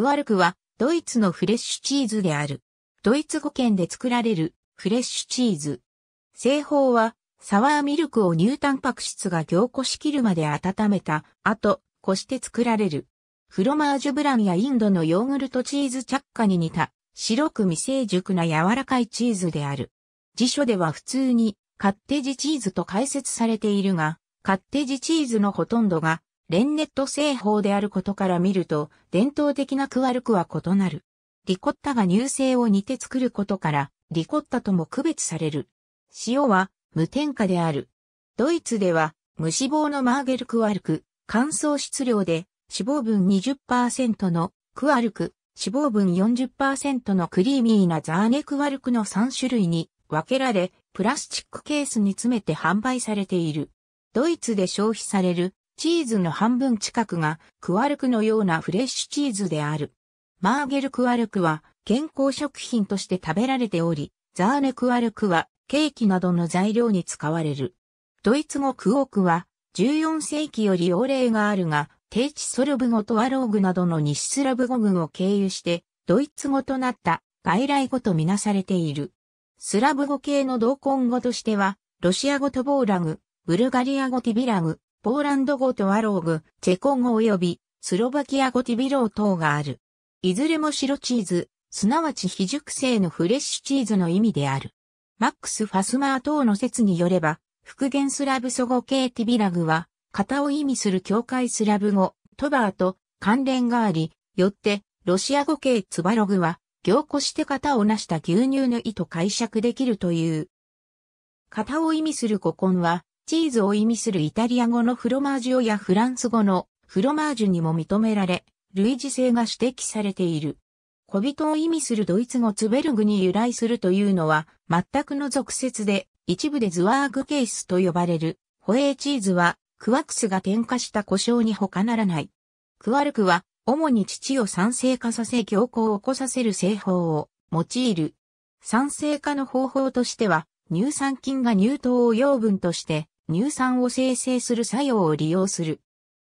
クワルクは、ドイツのフレッシュチーズである。ドイツ語圏で作られるフレッシュチーズ。製法は、サワーミルクを乳タンパク質が凝固しきるまで温めた後、こして作られる。フロマージュブランやインドのヨーグルトチーズ着火に似た、白く未成熟な柔らかいチーズである。辞書では普通に、カッテージチーズと解説されているが、カッテージチーズのほとんどがレンネット製法であることから見ると、伝統的なクワルクは異なる。リコッタが乳製を煮て作ることから、リコッタとも区別される。塩は無添加である。ドイツでは、無脂肪のマーゲルクワルク、乾燥質量で脂肪分20%のクワルク、脂肪分40%のクリーミーなザーネクワルクの3種類に分けられ、プラスチックケースに詰めて販売されている。ドイツで消費されるチーズの半分近くがクワルクのようなフレッシュチーズである。マーゲルクワルクは健康食品として食べられており、ザーネクワルクはケーキなどの材料に使われる。ドイツ語クオークは14世紀より用例があるが、低地ソルブ語とアローグなどの西スラブ語群を経由してドイツ語となった外来語とみなされている。スラブ語系の同根語としては、ロシア語とボーラグ、ブルガリア語ティビラグ、ポーランド語とワローグ、チェコ語及びスロバキア語ティビロー等がある。いずれも白チーズ、すなわち非熟成のフレッシュチーズの意味である。マックス・ファスマー等の説によれば、復元スラブ祖語系ティビラグは、型を意味する境界スラブ語、トバーと関連があり、よって、ロシア語系ツバログは、凝固して型を成した牛乳の意と解釈できるという。型を意味する古今は、チーズを意味するイタリア語のフロマージオやフランス語のフロマージュにも認められ、類似性が指摘されている。小人を意味するドイツ語ツベルグに由来するというのは全くの俗説で、一部でズワーグケースと呼ばれる、ホエーチーズは、クワクスが添加した故障に他ならない。クワルクは、主に乳を酸性化させ強行を起こさせる製法を用いる。酸性化の方法としては、乳酸菌が乳糖を養分として乳酸を生成する作用を利用する。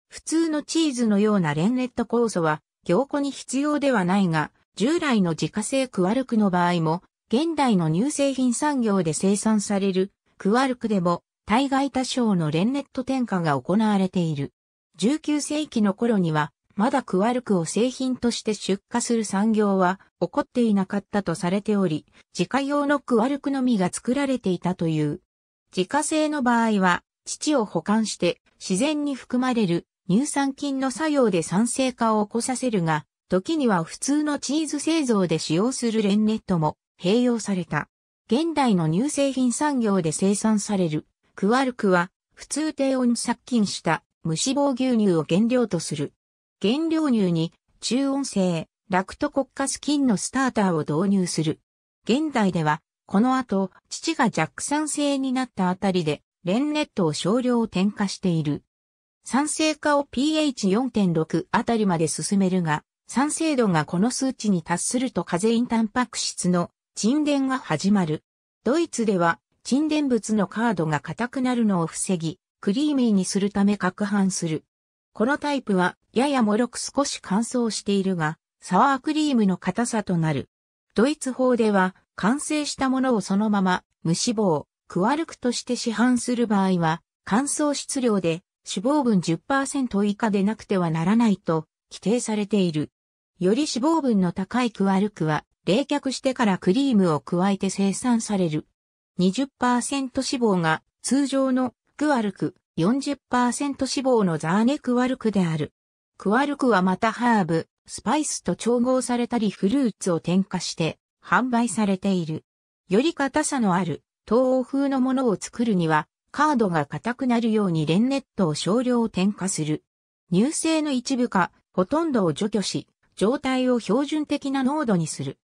普通のチーズのようなレンレット酵素は凝固に必要ではないが、従来の自家製クワルクの場合も、現代の乳製品産業で生産されるクワルクでも、大概多少のレンネット添加が行われている。19世紀の頃には、まだクワルクを製品として出荷する産業は起こっていなかったとされており、自家用のクワルクのみが作られていたという自家製の場合は、乳を保管して自然に含まれる乳酸菌の作用で酸性化を起こさせるが、時には普通のチーズ製造で使用するレンネットも併用された。現代の乳製品産業で生産されるクワルクは普通低温殺菌した無脂肪牛乳を原料とする。原料乳に中温性ラクトコッカス菌のスターターを導入する。現代ではこの後、父が弱酸性になったあたりで、レンネットを少量添加している。酸性化を pH4.6 あたりまで進めるが、酸性度がこの数値に達するとカゼインタンパク質の沈殿が始まる。ドイツでは沈殿物のカードが硬くなるのを防ぎ、クリーミーにするため攪拌する。このタイプはやや脆く少し乾燥しているが、サワークリームの硬さとなる。ドイツ法では完成したものをそのまま、無脂肪、クワルクとして市販する場合は、乾燥質量で脂肪分10%以下でなくてはならないと規定されている。より脂肪分の高いクワルクは、冷却してからクリームを加えて生産される。20%脂肪が通常のクワルク、40%脂肪のザーネクワルクである。クワルクはまたハーブ、スパイスと調合されたりフルーツを添加して販売されている。より硬さのある東欧風のものを作るには、カードが硬くなるようにレンネットを少量添加する。乳製の一部か、ほとんどを除去し、状態を標準的な濃度にする。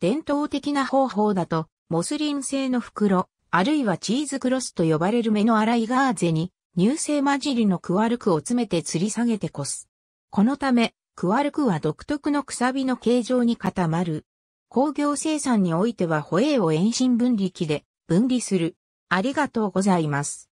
伝統的な方法だと、モスリン製の袋、あるいはチーズクロスと呼ばれる目の粗いガーゼに、乳製混じりのクワルクを詰めて吊り下げてこす。このため、クワルクは独特のくさびの形状に固まる。工業生産においてはホエーを遠心分離機で分離する。ありがとうございます。